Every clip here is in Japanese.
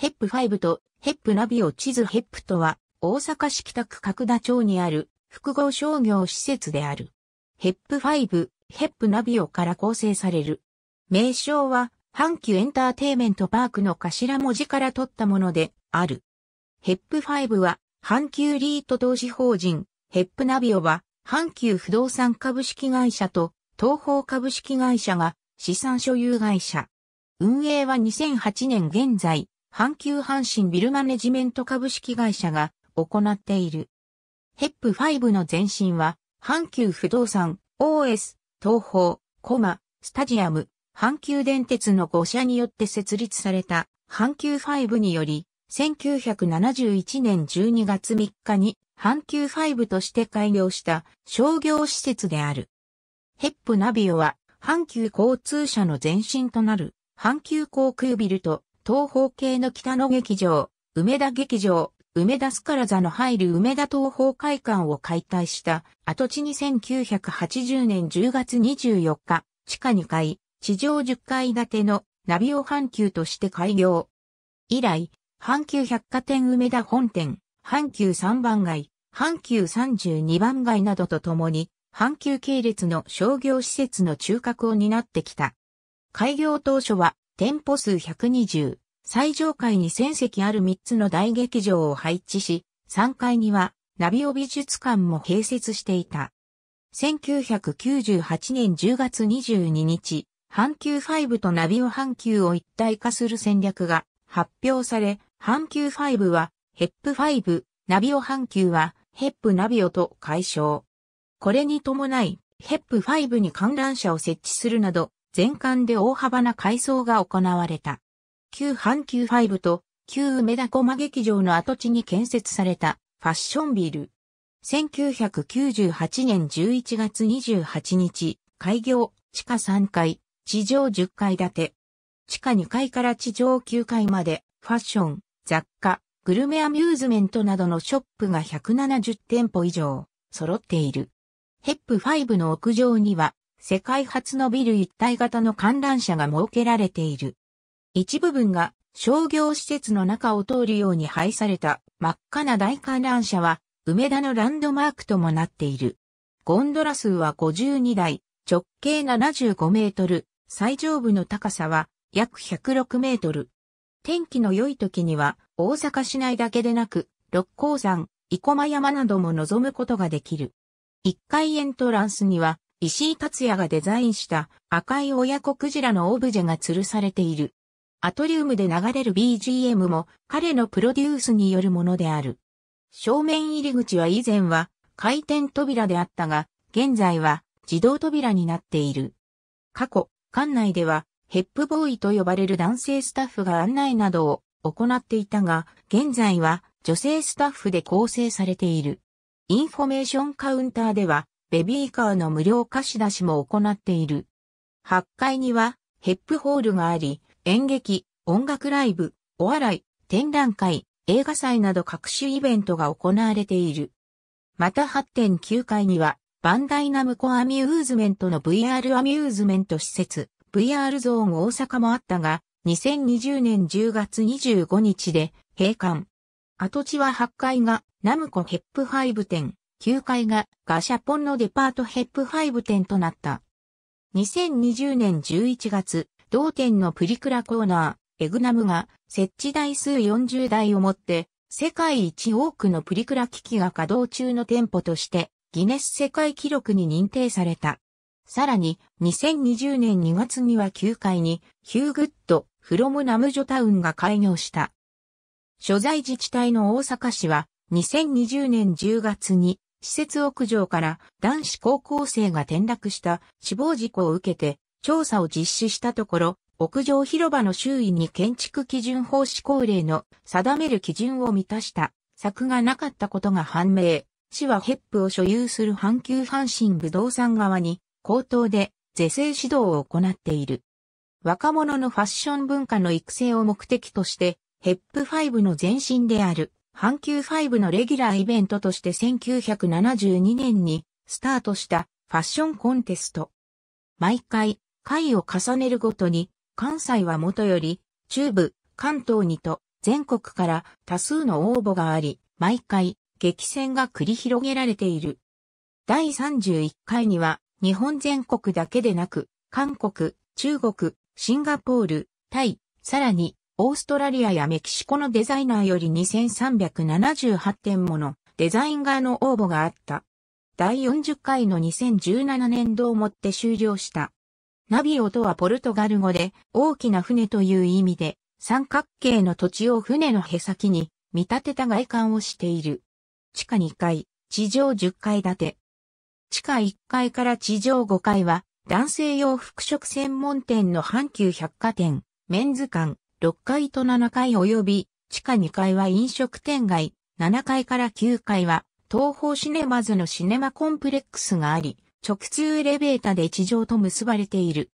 ヘップ5とヘップナビオ地図ヘップとは、大阪市北区角田町にある複合商業施設である。ヘップ5、ヘップナビオから構成される。名称は、阪急エンターテイメントパークの頭文字から取ったものである。ヘップ5は、阪急リート投資法人、ヘップナビオは、阪急不動産株式会社と東方株式会社が資産所有会社。運営は2008年現在、阪急阪神ビルマネジメント株式会社が行っている。ヘップ5の前身は、阪急不動産、OS、東方、コマ、スタジアム、阪急電鉄の5社によって設立された阪急5により、1971年12月3日に阪急5として開業した商業施設である。ヘップナビオは阪急交通社の前身となる阪急航空ビルと東方系の北野劇場、梅田劇場、梅田スカラ座の入る梅田東方会館を解体した跡地に1980年10月24日、地下2階、地上10階建てのナビオ阪急として開業。以来、阪急百貨店梅田本店、阪急3番街、阪急32番街などとともに、阪急系列の商業施設の中核を担ってきた。開業当初は店舗数120、最上階に1000席ある3つの大劇場を配置し、3階にはナビオ美術館も併設していた。1998年10月22日、阪急5とナビオ阪急を一体化する戦略が発表され、阪急5はヘップ5、ナビオ阪急はヘップナビオと解消。これに伴い、ヘップ5に観覧車を設置するなど、全館で大幅な改装が行われた。旧阪急ブと旧梅田駒劇場の跡地に建設されたファッションビル。1998年11月28日、開業、地下3階、地上10階建て。地下2階から地上9階まで、ファッション、雑貨、グルメアミューズメントなどのショップが170店舗以上、揃っている。ヘップ5の屋上には、世界初のビル一体型の観覧車が設けられている。一部分が商業施設の中を通るように配された真っ赤な大観覧車は梅田のランドマークともなっている。ゴンドラ数は52台、直径75メートル、最上部の高さは約106メートル。天気の良い時には大阪市内だけでなく、六甲山、生駒山なども望むことができる。1階エントランスには石井達也がデザインした赤い親子クジラのオブジェが吊るされている。アトリウムで流れる BGM も彼のプロデュースによるものである。正面入り口は以前は回転扉であったが、現在は自動扉になっている。過去、館内ではヘップボーイと呼ばれる男性スタッフが案内などを行っていたが、現在は女性スタッフで構成されている。インフォメーションカウンターでは、ベビーカーの無料貸し出しも行っている。8階にはヘップホールがあり、演劇、音楽ライブ、お笑い、展覧会、映画祭など各種イベントが行われている。また8.9階には、バンダイナムコアミューズメントの VR アミューズメント施設、VR ゾーン大阪もあったが、2020年10月25日で閉館。跡地は8階がナムコヘップ5店、9階がガシャポンのデパートヘップ5店となった。2020年11月、同店のプリクラコーナー、エグナムが設置台数40台をもって、世界一多くのプリクラ機器が稼働中の店舗として、ギネス世界記録に認定された。さらに、2020年2月には9階に、ヒューグッド、フロムナムジョタウンが開業した。所在自治体の大阪市は、2020年10月に、施設屋上から男子高校生が転落した死亡事故を受けて調査を実施したところ、屋上広場の周囲に建築基準法施行令の定める基準を満たした柵がなかったことが判明。市はヘップを所有する阪急阪神不動産側に口頭で是正指導を行っている。若者のファッション文化の育成を目的として、ヘップ5の前身である阪急5のレギュラーイベントとして1972年にスタートしたファッションコンテスト。毎回、回を重ねるごとに、関西はもとより、中部、関東にと、全国から多数の応募があり、毎回、激戦が繰り広げられている。第31回には、日本全国だけでなく、韓国、中国、シンガポール、タイ、さらにオーストラリアやメキシコのデザイナーより2378点ものデザイン側の応募があった。第40回の2017年度をもって終了した。ナビオとはポルトガル語で大きな船という意味で三角形の土地を船のへさきに見立てた外観をしている。地下2階、地上10階建て。地下1階から地上5階は男性用服飾専門店の阪急百貨店、メンズ館、6階と7階及び地下2階は飲食店街、7階から9階は東方シネマズのシネマコンプレックスがあり、直通エレベーターで地上と結ばれている。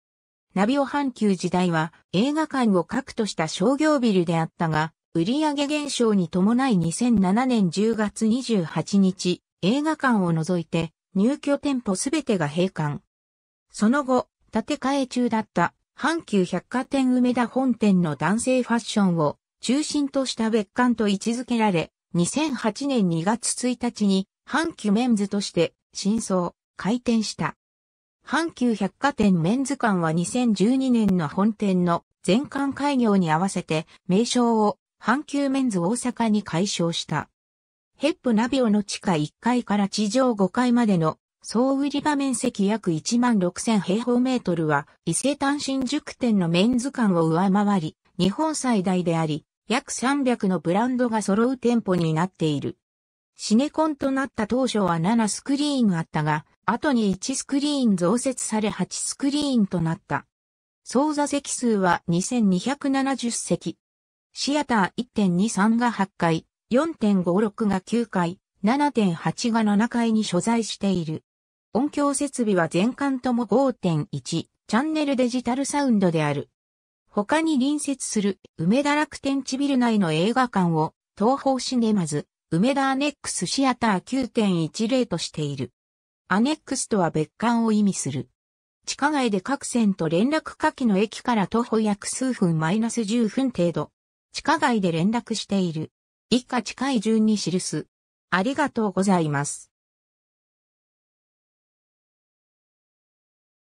ナビオ阪急時代は映画館を核とした商業ビルであったが、売上減少に伴い2007年10月28日、映画館を除いて入居店舗すべてが閉館。その後、建て替え中だった阪急百貨店梅田本店の男性ファッションを中心とした別館と位置づけられ、2008年2月1日に阪急メンズとして新装、開店した。阪急百貨店メンズ館は2012年の本店の全館開業に合わせて名称を阪急メンズ大阪に改称した。ヘップナビオの地下1階から地上5階までの総売り場面積約16,000平方メートルは、伊勢丹新宿店のメンズ館を上回り、日本最大であり、約300のブランドが揃う店舗になっている。シネコンとなった当初は7スクリーンあったが、後に1スクリーン増設され8スクリーンとなった。総座席数は2270席。シアター1.23が8階、4.56が9階、7.8が7階に所在している。音響設備は全館とも5.1チャンネルデジタルサウンドである。他に隣接する梅田楽天地ビル内の映画館を東方シネマズ、梅田アネックスシアター9.10としている。アネックスとは別館を意味する。地下街で各線と連絡下記の駅から徒歩約数分マイナス10分程度。地下街で連絡している。以下近い順に記す。ありがとうございます。